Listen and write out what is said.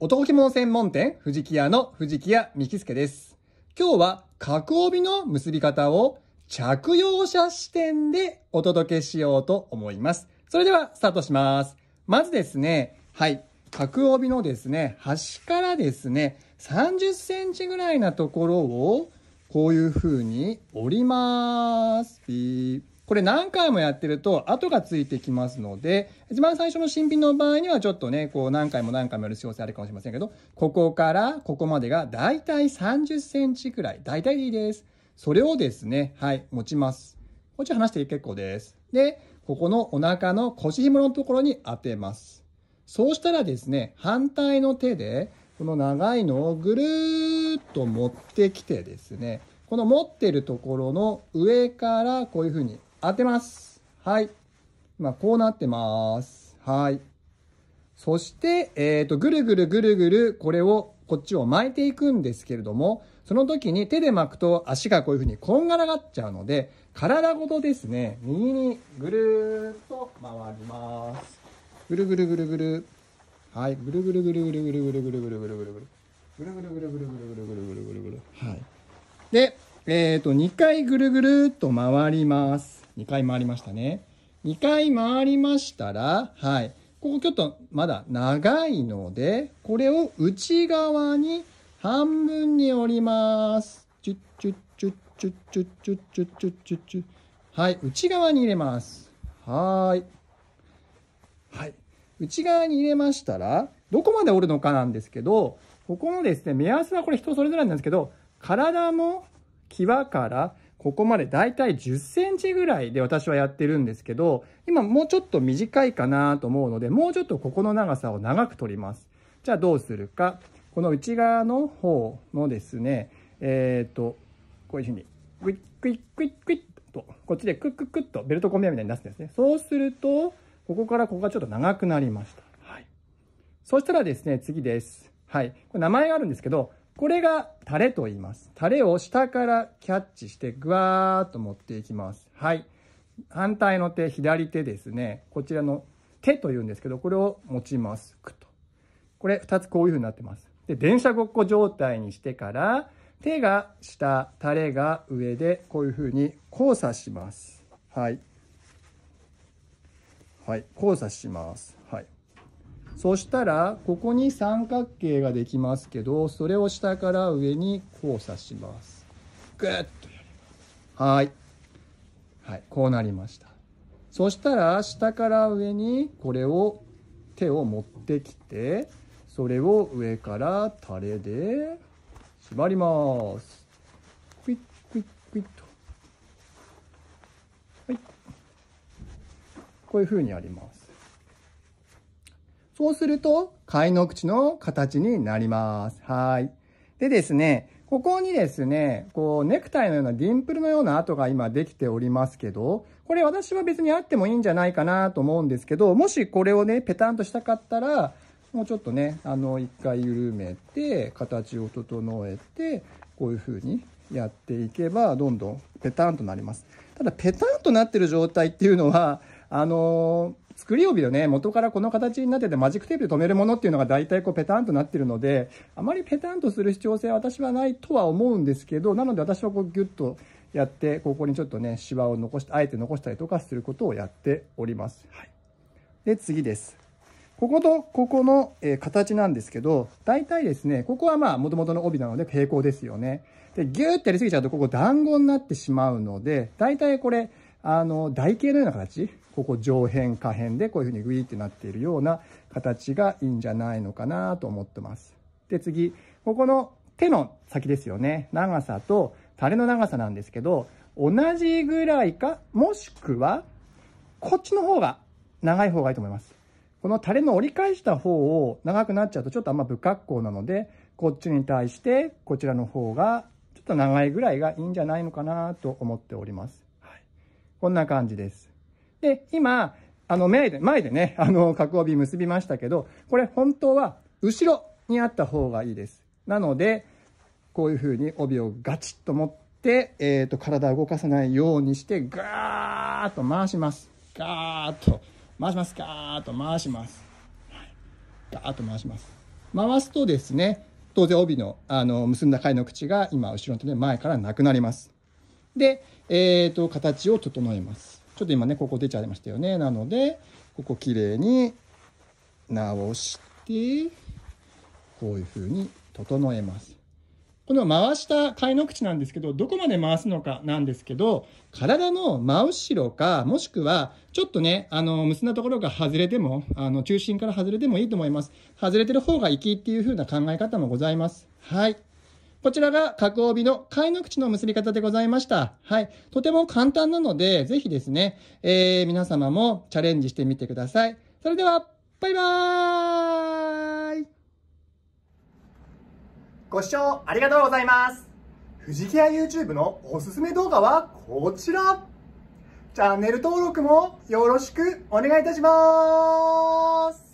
男気物専門店、藤木屋の藤木屋幹介です。今日は、角帯の結び方を着用者視点でお届けしようと思います。それでは、スタートします。まずですね、はい、角帯のですね、端からですね、30センチぐらいなところを、こういう風に折ります。ピー。これ何回もやってると後がついてきますので、一番最初の新品の場合にはちょっとね、こう何回も何回もやる必要性あるかもしれませんけど、ここからここまでがだいたい30センチくらい、だいたいでいいです。それをですね、はい、持ちます。こっち離して結構です。で、ここのお腹の腰紐のところに当てます。そうしたらですね、反対の手で、この長いのをぐるーっと持ってきてですね、この持ってるところの上からこういうふうに当てます。はい。今、こうなってます。はい。そして、えっ、ー、と、ぐるぐるぐるぐる、これを、こっちを巻いていくんですけれども、その時に手で巻くと足がこういうふうにこんがらがっちゃうので、体ごとですね、右にぐるーっと回ります。ぐるぐるぐるぐる。はい。ぐるぐるぐるぐるぐるぐるぐるぐるぐるぐるぐる。ぐるぐるぐるぐるぐるぐるぐるぐるぐるぐる。はい。で、えっ、ー、と、2回ぐるぐるっと回ります。2回回りましたね。2回回りましたら、はい。ここちょっとまだ長いので、これを内側に半分に折ります。チュッチュッチュッチュッチュッチュッチュッチュッチュッチュッ。はい。内側に入れます。はい。はい。内側に入れましたら、どこまで折るのかなんですけど、ここのですね、目安はこれ人それぞれなんですけど、体も際からここまでだいたい10センチぐらいで私はやってるんですけど、今もうちょっと短いかなと思うので、もうちょっとここの長さを長く取ります。じゃあどうするか。この内側の方のですね、えっ、ー、と、こういうふうに、クイックイックイックイッと、こっちでクッククッとベルトコンベアみたいに出すんですね。そうすると、ここからここがちょっと長くなりました。はい。そしたらですね、次です。はい。これ名前があるんですけど、これがタレと言います。タレを下からキャッチしてぐわーっと持っていきます。はい。反対の手、左手ですね。こちらの手と言うんですけど、これを持ちます。くと。これ二つこういう風になってます。で、電車ごっこ状態にしてから、手が下、タレが上で、こういう風に交差します。はい。はい。交差します。はい。そしたらここに三角形ができますけどそれを下から上に交差しますグッとやりますはいはいこうなりましたそしたら下から上にこれを手を持ってきてそれを上からタレで縛りますクイックイックイッとはいこういうふうにやりますそうすると、貝の口の形になります。はい。でですね、ここにですね、こう、ネクタイのようなディンプルのような跡が今できておりますけど、これ私は別にあってもいいんじゃないかなと思うんですけど、もしこれをね、ペタンとしたかったら、もうちょっとね、あの、一回緩めて、形を整えて、こういう風にやっていけば、どんどんペタンとなります。ただ、ペタンとなってる状態っていうのは、あのー作り帯のね、元からこの形になっててマジックテープで留めるものっていうのが大体こうペタンとなってるので、あまりペタンとする必要性は私はないとは思うんですけど、なので私はこうギュッとやって、ここにちょっとね、シワを残して、あえて残したりとかすることをやっております。はい。で、次です。こことここの、え形なんですけど、大体ですね、ここはまあ元々の帯なので平行ですよね。で、ギューってやりすぎちゃうとここ団子になってしまうので、大体これ、あの、台形のような形ここ上辺下辺でこういうふうにグイってなっているような形がいいんじゃないのかなと思ってます。で、次、ここの手の先ですよね。長さとタレの長さなんですけど、同じぐらいか、もしくは、こっちの方が長い方がいいと思います。このタレの折り返した方を長くなっちゃうとちょっとあんま不格好なので、こっちに対してこちらの方がちょっと長いぐらいがいいんじゃないのかなと思っております。はい、こんな感じです。で、今、あの、前で、前でね、あの、角帯結びましたけど、これ本当は後ろにあった方がいいです。なので、こういう風に帯をガチッと持って、えっ、ー、と、体を動かさないようにして、ガーッと回します。ガーッと回します。ガーッと回します。はい、ガーッと回します。回すとですね、当然帯のあの結んだ貝の口が今後ろの手で前からなくなります。で、えっ、ー、と、形を整えます。ちょっと今ね、ここ出ちゃいましたよね。なので、ここ綺麗に直して、こういう風に整えます。この回した貝の口なんですけど、どこまで回すのかなんですけど、体の真後ろか、もしくは、ちょっとね、あの、結んだところが外れても、あの、中心から外れてもいいと思います。外れてる方がいきっていう風な考え方もございます。はい。こちらが角帯のいの口の結び方でございました。はい。とても簡単なので、ぜひですね、えー、皆様もチャレンジしてみてください。それでは、バイバーイご視聴ありがとうございます。藤木屋 YouTube のおすすめ動画はこちらチャンネル登録もよろしくお願いいたします